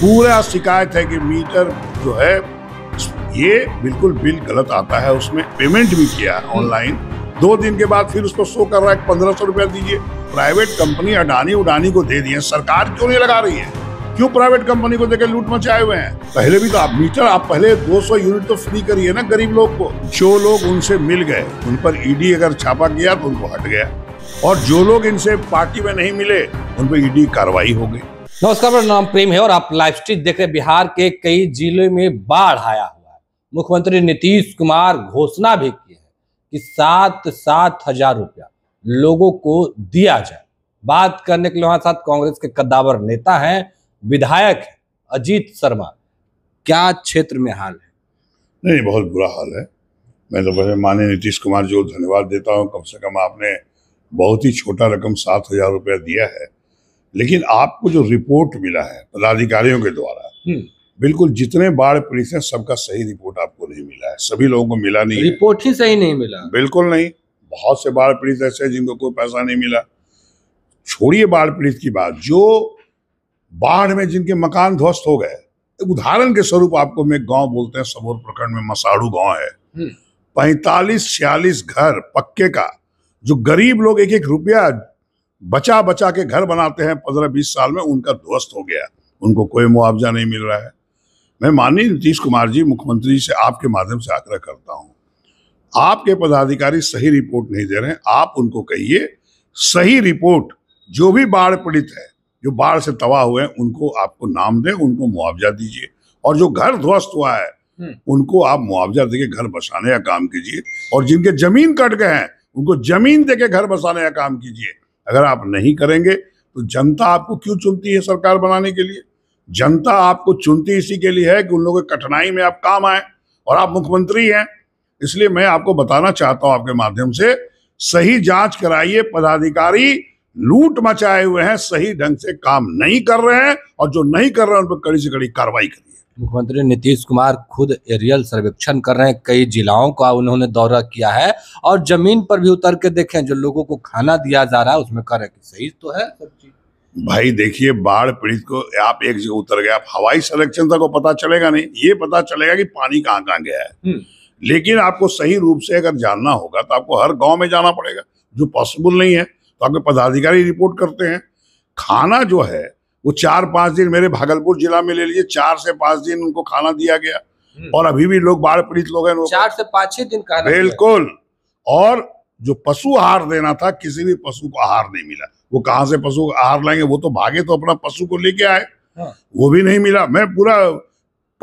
पूरा शिकायत है कि मीटर जो है ये बिल्कुल बिल गलत आता है उसमें पेमेंट भी किया है ऑनलाइन दो दिन के बाद फिर उसको शो कर रहा है पंद्रह सौ रुपया दीजिए प्राइवेट कंपनी अडानी उडानी को दे दिए सरकार क्यों नहीं लगा रही है क्यों प्राइवेट कंपनी को देकर लूट मचाए हुए हैं पहले भी तो आप मीटर आप पहले 200 यूनिट तो फ्री करिए ना गरीब लोग को जो लोग उनसे मिल गए उन पर ईडी अगर छापा किया तो उनको हट गया और जो लोग इनसे पार्टी में नहीं मिले उन पर ईडी कार्रवाई हो गई नमस्कार मेरा नाम प्रेम है और आप लाइव स्ट्रीट देख रहे बिहार के कई जिले में बाढ़ आया हुआ है मुख्यमंत्री नीतीश कुमार घोषणा भी की है कि सात सात हजार रुपया लोगों को दिया जाए बात करने के लिए हमारे साथ कांग्रेस के कद्दावर नेता हैं विधायक है, अजीत शर्मा क्या क्षेत्र में हाल है नहीं बहुत बुरा हाल है मैं तो बस माननीय नीतीश कुमार जो धन्यवाद देता हूँ कम से कम आपने बहुत ही छोटा रकम सात हजार रुपया दिया है लेकिन आपको जो रिपोर्ट मिला है पदाधिकारियों के द्वारा हम्म। बिल्कुल जितने बाढ़ पीड़ित हैं सबका सही रिपोर्ट आपको नहीं मिला है सभी लोगों को मिला नहीं रिपोर्ट ही सही नहीं मिला बिल्कुल नहीं बहुत से बाढ़ पीड़ित ऐसे हैं जिनको कोई पैसा नहीं मिला छोड़िए बाढ़ पीड़ित की बात जो बाढ़ में जिनके मकान ध्वस्त हो गए उदाहरण के स्वरूप आपको मैं गांव बोलते हैं सबोर प्रखंड में मसाड़ू गांव है हम्म। पैंतालीस छियालीस घर पक्के का जो गरीब लोग एक एक रुपया बचा बचा के घर बनाते हैं पंद्रह बीस साल में उनका ध्वस्त हो गया उनको कोई मुआवजा नहीं मिल रहा है मैं माननीय नीतीश कुमार जी मुख्यमंत्री से आपके माध्यम से आग्रह करता हूँ आपके पदाधिकारी सही रिपोर्ट नहीं दे रहे हैं आप उनको कहिए सही रिपोर्ट जो भी बाढ़ पीड़ित है जो बाढ़ से तबाह हुए हैं उनको आपको नाम दें उनको मुआवजा दीजिए और जो घर ध्वस्त हुआ है हम्म। उनको आप मुआवजा देके घर बसाने का काम कीजिए और जिनके जमीन कट गए हैं उनको जमीन देके घर बसाने का काम कीजिए अगर आप नहीं करेंगे तो जनता आपको क्यों चुनती है सरकार बनाने के लिए जनता आपको चुनती इसी के लिए है कि उन लोगों की कठिनाई में आप काम आए और आप मुख्यमंत्री हैं इसलिए मैं आपको बताना चाहता हूं आपके माध्यम से सही जांच कराइए पदाधिकारी लूट मचाए हुए हैं सही ढंग से काम नहीं कर रहे हैं और जो नहीं कर रहे हैं उन पर कड़ी से कड़ी कार्रवाई करिए मुख्यमंत्री नीतीश कुमार खुद एरियल सर्वेक्षण कर रहे हैं कई जिलाओं का उन्होंने दौरा किया है और जमीन पर भी उतर के देखे जो लोगों को खाना दिया जा रहा है उसमें कह रहे हैं सही तो है सब चीज भाई देखिए बाढ़ पीड़ित को आप एक जगह उतर गए आप हवाई सर्वेक्षण तक को पता चलेगा नहीं ये पता चलेगा कि पानी कहाँ कहाँ गया है हम्म। लेकिन आपको सही रूप से अगर जानना होगा तो आपको हर गांव में जाना पड़ेगा जो पॉसिबल नहीं है तो आपके पदाधिकारी रिपोर्ट करते हैं खाना जो है वो चार पांच दिन मेरे भागलपुर जिला में ले लीजिए चार से पांच दिन उनको खाना दिया गया हम्म। और अभी भी लोग बाढ़ पीड़ित लोग हैं चार से पांच छह दिन खाना बिल्कुल और जो पशु आहार देना था किसी भी पशु को आहार नहीं मिला वो कहाँ से पशु आहार लाएंगे वो तो भागे तो अपना पशु को लेके आए हाँ। वो भी नहीं मिला मैं पूरा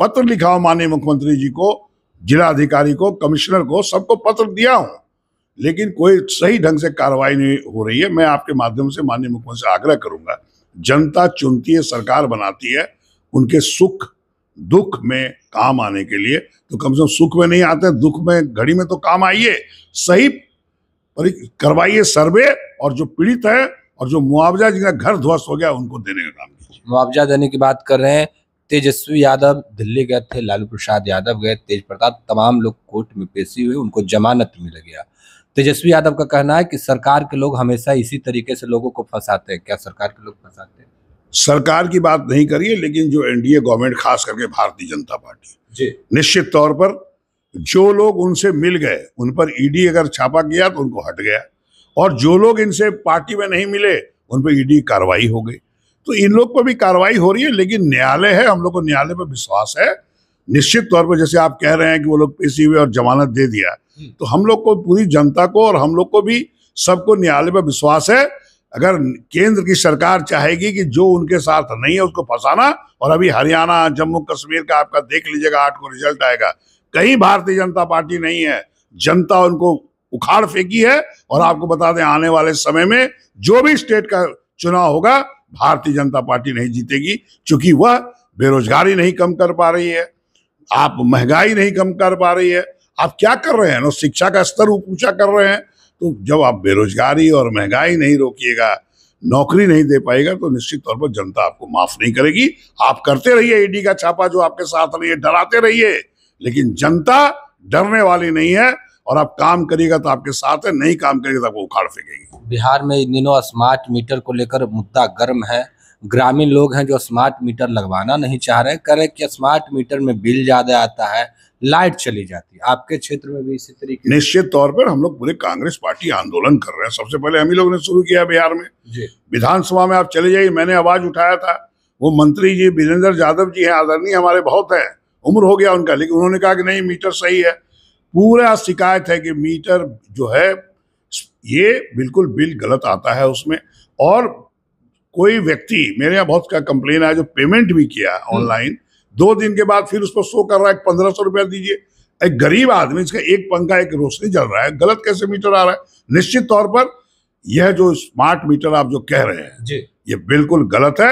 पत्र लिखा हूँ माननीय मुख्यमंत्री जी को जिला अधिकारी को कमिश्नर को सबको पत्र दिया हूँ लेकिन कोई सही ढंग से कार्रवाई नहीं हो रही है मैं आपके माध्यम से माननीय मुख्यमंत्री से आग्रह करूंगा जनता चुनती है सरकार बनाती है उनके सुख दुख में काम आने के लिए तो कम से कम सुख में नहीं आते दुख में घड़ी में तो काम आइए सही करवाइए सर्वे और जो पीड़ित है और जो मुआवजा जिनका घर ध्वस्त हो गया उनको देने का काम मुआवजा देने की बात कर रहे हैं तेजस्वी यादव दिल्ली गए थे लालू प्रसाद यादव गए तेज प्रताप तमाम लोग कोर्ट में पेशी हुए उनको जमानत मिल गया तेजस्वी यादव का कहना है कि सरकार के लोग हमेशा इसी तरीके से लोगों को फंसाते हैं क्या सरकार के लोग फंसाते हैं सरकार की बात नहीं करिए लेकिन जो एनडीए गवर्नमेंट खास करके भारतीय जनता पार्टी जी निश्चित तौर पर जो लोग उनसे मिल गए उन पर ईडी अगर छापा किया तो उनको हट गया और जो लोग इनसे पार्टी में नहीं मिले उन पर ईडी कार्रवाई हो गई तो इन लोग पर भी कार्रवाई हो रही है लेकिन न्यायालय है हम लोग को न्यायालय पर विश्वास है निश्चित तौर पर जैसे आप कह रहे हैं कि वो लोग पीसी हुए और जमानत दे दिया हम्म। तो हम लोग को पूरी जनता को और हम लोग को भी सबको न्यायालय पर विश्वास है अगर केंद्र की सरकार चाहेगी कि जो उनके साथ नहीं है उसको फंसाना और अभी हरियाणा जम्मू कश्मीर का आपका देख लीजिएगा आठ को रिजल्ट आएगा कहीं भारतीय जनता पार्टी नहीं है जनता उनको उखाड़ फेंकी है और आपको बता दें आने वाले समय में जो भी स्टेट का चुनाव होगा भारतीय जनता पार्टी नहीं जीतेगी क्योंकि वह बेरोजगारी नहीं कम कर पा रही है आप महंगाई नहीं कम कर पा रही है आप क्या कर रहे हैं शिक्षा का स्तर ऊंचा कर रहे हैं तो जब आप बेरोजगारी और महंगाई नहीं रोकिएगा नौकरी नहीं दे पाएगा तो निश्चित तौर पर जनता आपको माफ नहीं करेगी आप करते रहिए ईडी का छापा जो आपके साथ रहिए डराते रहिए लेकिन जनता डरने वाली नहीं है और आप काम करिएगा तो आपके साथ है नहीं काम करिएगा तो आपको उखाड़ फेंकेगी बिहार में इन दिनों स्मार्ट मीटर को लेकर मुद्दा गर्म है ग्रामीण लोग हैं जो स्मार्ट मीटर लगवाना नहीं चाह रहे करें कि स्मार्ट मीटर में बिल ज़्यादा आता है लाइट चली जाती है आपके क्षेत्र में भी इसी तरीके निश्चित तौर पर हम लोग पूरे कांग्रेस पार्टी आंदोलन कर रहे हैं सबसे पहले हम ही लोगों ने शुरू किया बिहार में विधानसभा में आप चले जाइए मैंने आवाज उठाया था वो मंत्री जी बीरेंद्र यादव जी हैं आदरणीय हमारे बहुत हैं उम्र हो गया उनका लेकिन उन्होंने कहा कि नहीं मीटर सही है पूरा शिकायत है कि मीटर जो है ये बिल्कुल बिल गलत आता है उसमें और कोई व्यक्ति मेरे यहाँ बहुत का कंप्लेन आया जो पेमेंट भी किया ऑनलाइन हम्म। दो दिन के बाद फिर उस पर शो कर रहा है पंद्रह सौ रुपया दीजिए एक गरीब आदमी इसका एक पंखा एक रोशनी जल रहा है गलत कैसे मीटर आ रहा है निश्चित तौर पर यह जो स्मार्ट मीटर आप जो कह रहे हैं ये बिल्कुल गलत है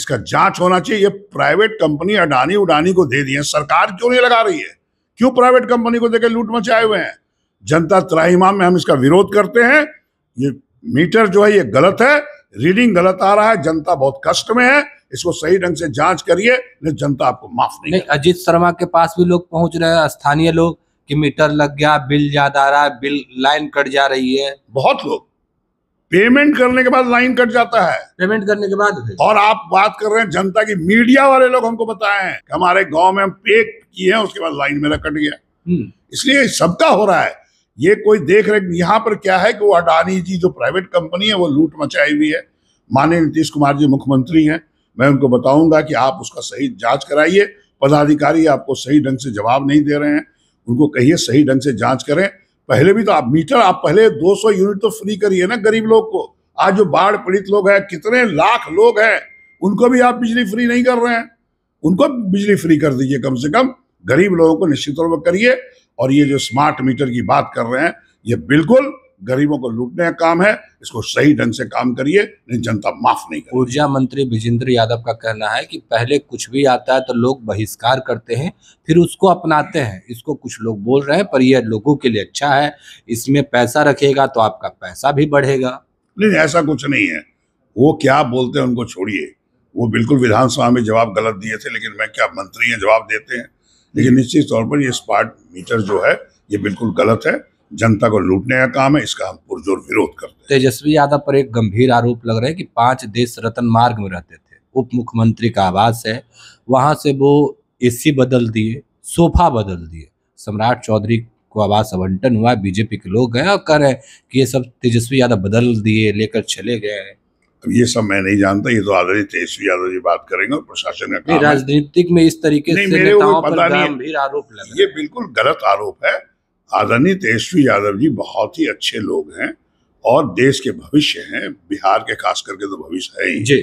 इसका जांच होना चाहिए ये प्राइवेट कंपनी अडानी उडानी को दे दी है सरकार क्यों नहीं लगा रही है क्यों प्राइवेट कंपनी को देकर लूट मचाए हुए हैं जनता त्राहीमाम में हम इसका विरोध करते हैं ये मीटर जो है ये गलत है रीडिंग गलत आ रहा है जनता बहुत कष्ट में है इसको सही ढंग से जांच करिए नहीं तो जनता आपको माफ नहीं, नहीं अजीत शर्मा के पास भी लोग पहुंच रहे हैं स्थानीय लोग कि मीटर लग गया बिल ज्यादा आ रहा है बिल लाइन कट जा रही है बहुत लोग पेमेंट करने के बाद लाइन कट जाता है पेमेंट करने के बाद और आप बात कर रहे हैं जनता की मीडिया वाले लोग हमको बताए हैं हमारे गाँव में हम पे किए हैं उसके बाद लाइन मेरा कट गया हम्म। इसलिए सबका हो रहा है ये कोई देख रेख यहाँ पर क्या है कि वो अडानी जी जो प्राइवेट कंपनी है वो लूट मचाई हुई है माननीय नीतीश कुमार जी मुख्यमंत्री हैं मैं उनको बताऊंगा कि आप उसका सही जांच कराइए पदाधिकारी आपको सही ढंग से जवाब नहीं दे रहे हैं उनको कहिए सही ढंग से जांच करें पहले भी तो आप मीटर आप पहले 200 यूनिट तो फ्री करिए ना गरीब लोग को आज जो बाढ़ पीड़ित लोग हैं कितने लाख लोग हैं उनको भी आप बिजली फ्री नहीं कर रहे हैं उनको बिजली फ्री कर दीजिए कम से कम गरीब लोगों को निश्चित तौर पर करिए और ये जो स्मार्ट मीटर की बात कर रहे हैं ये बिल्कुल गरीबों को लूटने का काम है इसको सही ढंग से काम करिए नहीं जनता माफ नहीं कर ऊर्जा मंत्री विजेंद्र यादव का कहना है कि पहले कुछ भी आता है तो लोग बहिष्कार करते हैं फिर उसको अपनाते हैं इसको कुछ लोग बोल रहे हैं पर यह लोगों के लिए अच्छा है इसमें पैसा रखेगा तो आपका पैसा भी बढ़ेगा नहीं ऐसा कुछ नहीं है वो क्या बोलते हैं उनको छोड़िए वो बिल्कुल विधानसभा में जवाब गलत दिए थे लेकिन मैं क्या मंत्री हैं जवाब देते हैं लेकिन निश्चित तौर पर ये स्मार्ट मीटर जो है ये बिल्कुल गलत है जनता को लूटने का काम है इसका हम पुरजोर विरोध करते हैं तेजस्वी यादव पर एक गंभीर आरोप लग रहा है कि पांच देश रतन मार्ग में रहते थे उप मुख्यमंत्री का आवास है वहां से वो एसी बदल दिए सोफा बदल दिए सम्राट चौधरी को आवास आवंटन हुआ बीजेपी के लोग गए और कह रहे हैं कि ये सब तेजस्वी यादव बदल दिए लेकर चले गए हैं अब ये सब मैं नहीं जानता ये तो आदरणीय तेजस्वी यादव जी बात करेंगे और प्रशासन का राजनीतिक में इस तरीके नहीं, से नेताओं पर नहीं आरोप लगा ये बिल्कुल गलत आरोप है आदरणीय तेजस्वी यादव जी बहुत ही अच्छे लोग हैं और देश के भविष्य हैं बिहार के खास करके तो भविष्य है ही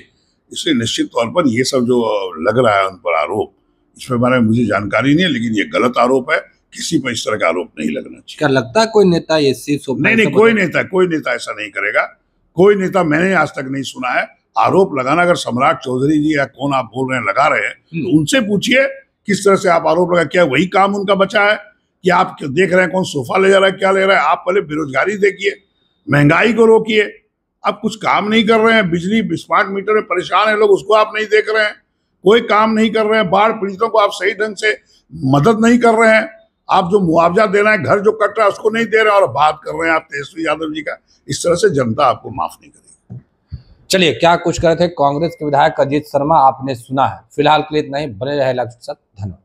इसलिए निश्चित तौर पर ये सब जो लग रहा है उन पर आरोप इसमें बारे में मुझे जानकारी नहीं है लेकिन ये गलत आरोप है किसी पर इस तरह का आरोप नहीं लगना चाहिए क्या लगता है कोई नेता ये सिर्फ नहीं नहीं कोई नेता कोई नेता ऐसा नहीं करेगा कोई नेता मैंने आज तक नहीं सुना है आरोप लगाना अगर सम्राट चौधरी जी या कौन आप बोल रहे हैं लगा रहे हैं हम्म। तो उनसे पूछिए किस तरह से आप आरोप लगा क्या वही काम उनका बचा है कि आप देख रहे हैं कौन सोफा ले जा रहा है क्या ले रहा है आप पहले बेरोजगारी देखिए महंगाई को रोकिए आप कुछ काम नहीं कर रहे हैं बिजली स्मार्ट मीटर में परेशान है लोग उसको आप नहीं देख रहे हैं कोई काम नहीं कर रहे हैं बाढ़ पीड़ितों को आप सही ढंग से मदद नहीं कर रहे हैं आप जो मुआवजा दे रहे हैं घर जो कट रहा है उसको नहीं दे रहे और बात कर रहे हैं आप तेजस्वी यादव जी का इस तरह से जनता आपको माफ नहीं करेगी चलिए क्या कुछ करे थे कांग्रेस के विधायक अजीत शर्मा आपने सुना है फिलहाल के लिए इतना ही बने रहे लक्ष्य धन्यवाद